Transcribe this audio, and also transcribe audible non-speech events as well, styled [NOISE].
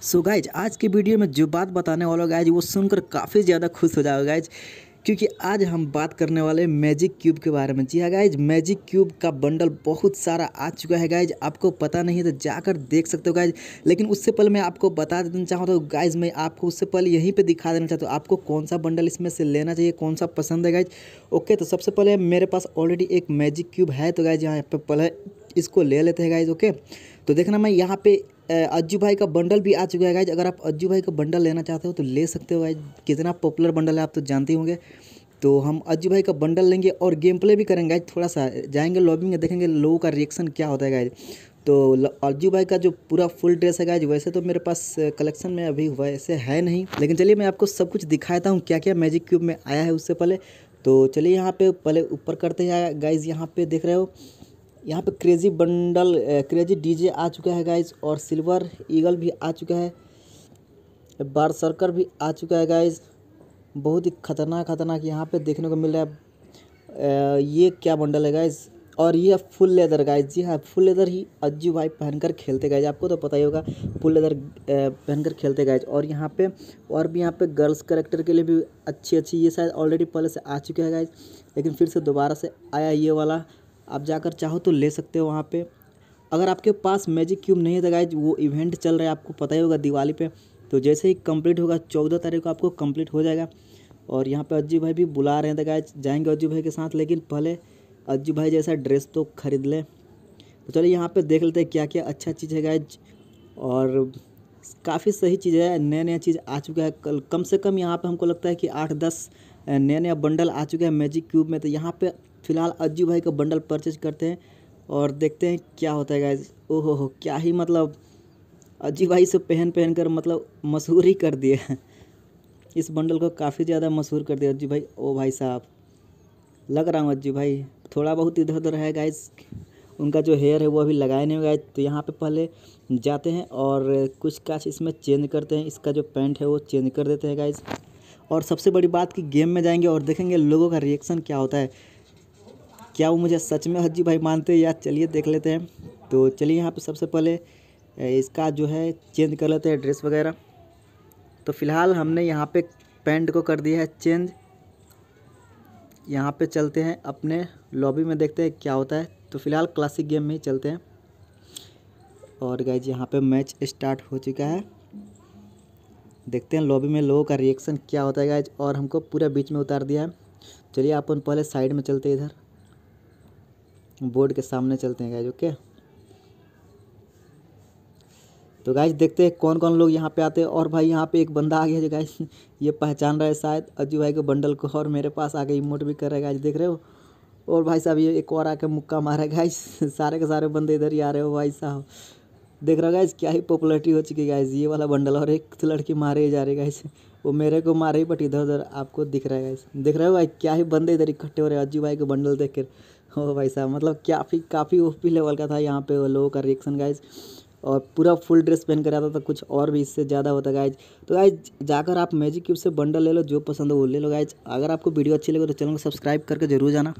सो so guys आज के video में जो बात बताने वाला गाइज वो सुनकर काफ़ी ज़्यादा खुश हो जाओ गाइज क्योंकि आज हम बात करने वाले मैजिक क्यूब के बारे में जी हाँ गाइज मैजिक क्यूब का बंडल बहुत सारा आ चुका है गाइज आपको पता नहीं है तो जाकर देख सकते हो गाइज लेकिन उससे पहले मैं आपको बता देना चाहूँ तो गाइज मैं आपको उससे पहले यहीं पे दिखा देना चाहता हूँ आपको कौन सा बंडल इसमें से लेना चाहिए कौन सा पसंद है गाइज ओके तो सबसे पहले मेरे पास ऑलरेडी एक मैजिक क्यूब है तो गाइज यहाँ पर पहले इसको ले लेते हैं गाइज ओके तो देखना मैं यहाँ पे अज्जू भाई का बंडल भी आ चुका है गाइज अगर आप अज्जू भाई का बंडल लेना चाहते हो तो ले सकते हो गाइज कितना पॉपुलर बंडल है आप तो जानते होंगे तो हम अज्जू भाई का बंडल लेंगे और गेम प्ले भी करेंगे गाइज थोड़ा सा जाएंगे लॉबी में देखेंगे लोगों का रिएक्शन क्या होता है गाइज तो अज्जू भाई का जो पूरा फुल ड्रेस है गाइज वैसे तो मेरे पास कलेक्शन में अभी वैसे है नहीं लेकिन चलिए मैं आपको सब कुछ दिखाता हूँ क्या क्या मैजिक क्यूब में आया है उससे पहले तो चलिए यहाँ पे पहले ऊपर करते हैं गाइज यहाँ पे देख रहे हो यहाँ पे क्रेजी बंडल क्रेजी डीजे आ चुका है गाइज और सिल्वर ईगल भी आ चुका है बार सर्कर भी आ चुका है गाइज बहुत ही खतरनाक खतरनाक यहाँ पे देखने को मिल रहा है eh, ये क्या बंडल है गाइज और ये फुल लेदर गाइज जी हाँ फुल लेदर ही अज्जू भाई पहनकर खेलते गाइज आपको तो पता ही होगा फुल लेदर eh, पहनकर खेलते गाइज और यहाँ पे और भी यहाँ पे गर्ल्स करेक्टर के लिए भी अच्छी अच्छी ये शायद ऑलरेडी पहले से आ चुके हैं गाइज लेकिन फिर से दोबारा से आया ये वाला आप जाकर चाहो तो ले सकते हो वहाँ पे अगर आपके पास मैजिक क्यूब नहीं है तो गाइज वो इवेंट चल रहा है आपको पता ही होगा दिवाली पे तो जैसे ही कंप्लीट होगा चौदह तारीख को आपको कंप्लीट हो जाएगा और यहाँ पे अज्जू भाई भी बुला रहे हैं तो गाइज जाएंगे अज्जू भाई के साथ लेकिन पहले अज्जू भाई जैसा ड्रेस तो खरीद लें तो चलिए यहाँ पर देख लेते हैं क्या क्या अच्छा चीज़ है गाइज और काफ़ी सही चीज़ है नया नया चीज़ आ चुका है कल कम से कम यहाँ पे हमको लगता है कि आठ दस नया नया बंडल आ चुका है मैजिक क्यूब में तो यहाँ पे फ़िलहाल अज्जू भाई का बंडल परचेज करते हैं और देखते हैं क्या होता है गाइज ओहो हो क्या ही मतलब अज्जू भाई से पहन पहन कर मतलब मशहूर ही कर दिए इस बंडल को काफ़ी ज़्यादा मशहूर कर दिया अज्जू भाई ओ भाई साहब लग रहा हूँ अज्जू भाई थोड़ा बहुत इधर उधर है गाइज उनका जो हेयर है वो अभी लगाए नहीं हुआ है तो यहाँ पे पहले जाते हैं और कुछ काश इसमें चेंज करते हैं इसका जो पैंट है वो चेंज कर देते हैं गाइज और सबसे बड़ी बात कि गेम में जाएंगे और देखेंगे लोगों का रिएक्शन क्या होता है क्या वो मुझे सच में हज्जी भाई मानते हैं या चलिए देख लेते हैं तो चलिए यहाँ पर सबसे पहले इसका जो है चेंज कर लेते हैं ड्रेस वगैरह तो फ़िलहाल हमने यहाँ पर पैंट को कर दिया है चेंज यहाँ पे चलते हैं अपने लॉबी में देखते हैं क्या होता है तो फिलहाल क्लासिक गेम में ही चलते हैं और गाइज यहाँ पे मैच स्टार्ट हो चुका है देखते हैं लॉबी में लोगों का रिएक्शन क्या होता है गायज और हमको पूरा बीच में उतार दिया है चलिए अपन पहले साइड में चलते हैं इधर बोर्ड के सामने चलते हैं गायज ओके तो गाइज देखते हैं कौन कौन लोग यहाँ पे आते हैं और भाई यहाँ पे एक बंदा आ गया जो गाइज [LAUGHS] ये पहचान रहा है शायद अजू भाई के बंडल को और मेरे पास आके इमोट भी कर रहे है गाइज देख रहे हो और भाई साहब ये एक और आके मुक्का मारा है गाइज [LAUGHS] सारे के सारे बंदे इधर ही आ रहे हो भाई साहब देख रहे हो गाइज क्या ही पॉपुलरिटी हो चुकी है गाइज ये वाला बंडल और एक तो लड़की मारे ही जा रही है गाइज [LAUGHS] वो मेरे को मारे ही बट इधर उधर आपको दिख रहा है गाइज देख रहे हो भाई क्या ही बंदे इधर इकट्ठे हो रहे हैं अज्जू भाई को बंडल देख कर ओ भाई साहब मतलब काफ़ी काफ़ी ओपी लेवल का था यहाँ पे वो लोगों का रिएक्शन गाइज और पूरा फुल ड्रेस पहन कर आता था कुछ और भी इससे ज़्यादा होता गाइज तो गाइज जाकर आप मैजिक क्यूब से बंडल ले लो जो पसंद हो वो ले लो गाइज अगर आपको वीडियो अच्छी लगे तो चैनल को सब्सक्राइब करके जरूर जाना